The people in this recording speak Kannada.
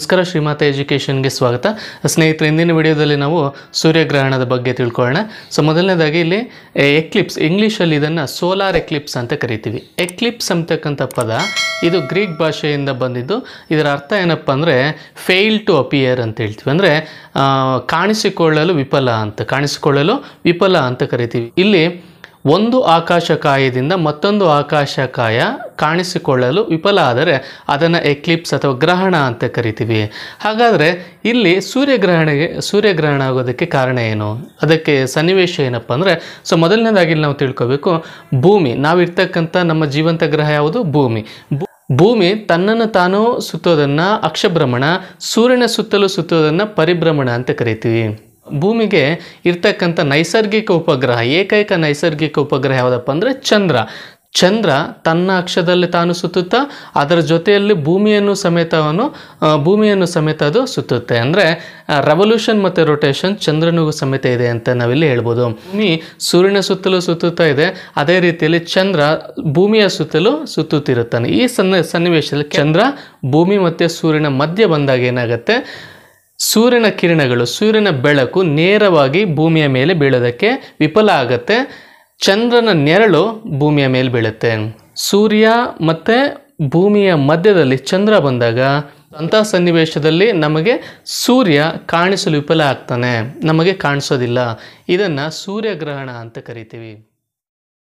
ನಮಸ್ಕಾರ ಶ್ರೀಮಾತ ಎಜುಕೇಷನ್ಗೆ ಸ್ವಾಗತ ಸ್ನೇಹಿತರೆ ಇಂದಿನ ವಿಡಿಯೋದಲ್ಲಿ ನಾವು ಸೂರ್ಯಗ್ರಹಣದ ಬಗ್ಗೆ ತಿಳ್ಕೊಳ್ಳೋಣ ಸೊ ಮೊದಲನೇದಾಗಿ ಇಲ್ಲಿ ಎಕ್ಲಿಪ್ಸ್ ಇಂಗ್ಲೀಷಲ್ಲಿ ಇದನ್ನು ಸೋಲಾರ್ ಎಕ್ಲಿಪ್ಸ್ ಅಂತ ಕರಿತೀವಿ ಎಕ್ಲಿಪ್ಸ್ ಅಂತಕ್ಕಂಥ ಪದ ಇದು ಗ್ರೀಕ್ ಭಾಷೆಯಿಂದ ಬಂದಿದ್ದು ಇದರ ಅರ್ಥ ಏನಪ್ಪ ಅಂದರೆ ಫೇಲ್ ಟು ಅಪಿಯರ್ ಅಂತ ಹೇಳ್ತೀವಿ ಅಂದರೆ ಕಾಣಿಸಿಕೊಳ್ಳಲು ವಿಫಲ ಅಂತ ಕಾಣಿಸಿಕೊಳ್ಳಲು ವಿಫಲ ಅಂತ ಕರಿತೀವಿ ಇಲ್ಲಿ ಒಂದು ಆಕಾಶಕಾಯದಿಂದ ಮತ್ತೊಂದು ಆಕಾಶಕಾಯ ಕಾಣಿಸಿಕೊಳ್ಳಲು ವಿಫಲ ಆದರೆ ಅದನ್ನು ಎಕ್ಲಿಪ್ಸ್ ಅಥವಾ ಗ್ರಹಣ ಅಂತ ಕರಿತೀವಿ ಹಾಗಾದರೆ ಇಲ್ಲಿ ಸೂರ್ಯಗ್ರಹಣಗೆ ಸೂರ್ಯಗ್ರಹಣ ಆಗೋದಕ್ಕೆ ಕಾರಣ ಏನು ಅದಕ್ಕೆ ಸನ್ನಿವೇಶ ಏನಪ್ಪ ಅಂದರೆ ಸೊ ಮೊದಲನೇದಾಗಿ ನಾವು ತಿಳ್ಕೊಬೇಕು ಭೂಮಿ ನಾವಿರ್ತಕ್ಕಂಥ ನಮ್ಮ ಜೀವಂತ ಗ್ರಹ ಯಾವುದು ಭೂಮಿ ಭೂಮಿ ತನ್ನನ್ನು ತಾನು ಸುತ್ತೋದನ್ನು ಅಕ್ಷಭ್ರಮಣ ಸೂರ್ಯನ ಸುತ್ತಲೂ ಸುತ್ತೋದನ್ನು ಪರಿಭ್ರಮಣ ಅಂತ ಕರಿತೀವಿ ಭೂಮಿಗೆ ಇರ್ತಕ್ಕಂಥ ನೈಸರ್ಗಿಕ ಉಪಗ್ರಹ ಏಕೈಕ ನೈಸರ್ಗಿಕ ಉಪಗ್ರಹ ಯಾವುದಪ್ಪ ಅಂದರೆ ಚಂದ್ರ ಚಂದ್ರ ತನ್ನ ಅಕ್ಷದಲ್ಲಿ ತಾನು ಸುತ್ತುತ್ತಾ ಅದರ ಜೊತೆಯಲ್ಲಿ ಭೂಮಿಯನ್ನು ಸಮೇತವನು ಭೂಮಿಯನ್ನು ಸಮೇತ ಅದು ಸುತ್ತುತ್ತೆ ಅಂದರೆ ರೆವಲ್ಯೂಷನ್ ಮತ್ತು ರೊಟೇಷನ್ ಚಂದ್ರನಿಗೂ ಸಮೇತ ಇದೆ ಅಂತ ನಾವಿಲ್ಲಿ ಹೇಳ್ಬೋದು ಭೂಮಿ ಸೂರ್ಯನ ಸುತ್ತಲೂ ಸುತ್ತುತ್ತಾ ಇದೆ ಅದೇ ರೀತಿಯಲ್ಲಿ ಚಂದ್ರ ಭೂಮಿಯ ಸುತ್ತಲೂ ಸುತ್ತುತ್ತಿರುತ್ತಾನೆ ಈ ಸನ್ನ ಸನ್ನಿವೇಶದಲ್ಲಿ ಚಂದ್ರ ಭೂಮಿ ಮತ್ತು ಸೂರ್ಯನ ಮಧ್ಯೆ ಬಂದಾಗ ಏನಾಗುತ್ತೆ ಸೂರ್ಯನ ಕಿರಣಗಳು ಸೂರ್ಯನ ಬೆಳಕು ನೇರವಾಗಿ ಭೂಮಿಯ ಮೇಲೆ ಬೀಳೋದಕ್ಕೆ ವಿಫಲ ಆಗುತ್ತೆ ಚಂದ್ರನ ನೆರಳು ಭೂಮಿಯ ಮೇಲೆ ಬೀಳುತ್ತೆ ಸೂರ್ಯ ಮತ್ತು ಭೂಮಿಯ ಮಧ್ಯದಲ್ಲಿ ಚಂದ್ರ ಬಂದಾಗ ಅಂತಹ ಸನ್ನಿವೇಶದಲ್ಲಿ ನಮಗೆ ಸೂರ್ಯ ಕಾಣಿಸಲು ವಿಫಲ ಆಗ್ತಾನೆ ನಮಗೆ ಕಾಣಿಸೋದಿಲ್ಲ ಇದನ್ನು ಸೂರ್ಯಗ್ರಹಣ ಅಂತ ಕರಿತೀವಿ